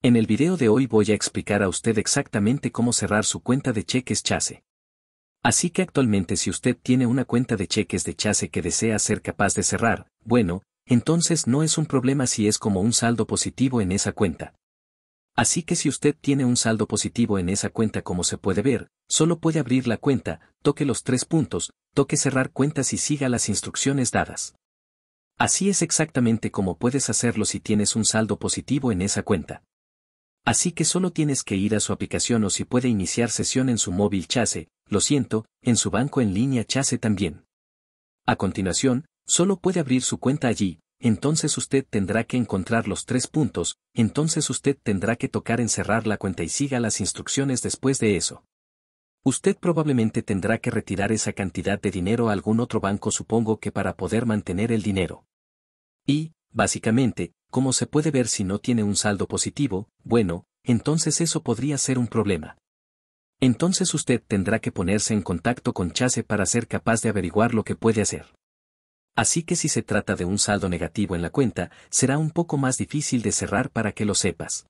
En el video de hoy voy a explicar a usted exactamente cómo cerrar su cuenta de cheques Chase. Así que actualmente si usted tiene una cuenta de cheques de Chase que desea ser capaz de cerrar, bueno, entonces no es un problema si es como un saldo positivo en esa cuenta. Así que si usted tiene un saldo positivo en esa cuenta como se puede ver, solo puede abrir la cuenta, toque los tres puntos, toque cerrar cuentas y siga las instrucciones dadas. Así es exactamente como puedes hacerlo si tienes un saldo positivo en esa cuenta. Así que solo tienes que ir a su aplicación o si puede iniciar sesión en su móvil Chase, lo siento, en su banco en línea Chase también. A continuación, solo puede abrir su cuenta allí, entonces usted tendrá que encontrar los tres puntos, entonces usted tendrá que tocar en cerrar la cuenta y siga las instrucciones después de eso. Usted probablemente tendrá que retirar esa cantidad de dinero a algún otro banco supongo que para poder mantener el dinero. Y, básicamente, como se puede ver si no tiene un saldo positivo, bueno, entonces eso podría ser un problema. Entonces usted tendrá que ponerse en contacto con Chase para ser capaz de averiguar lo que puede hacer. Así que si se trata de un saldo negativo en la cuenta, será un poco más difícil de cerrar para que lo sepas.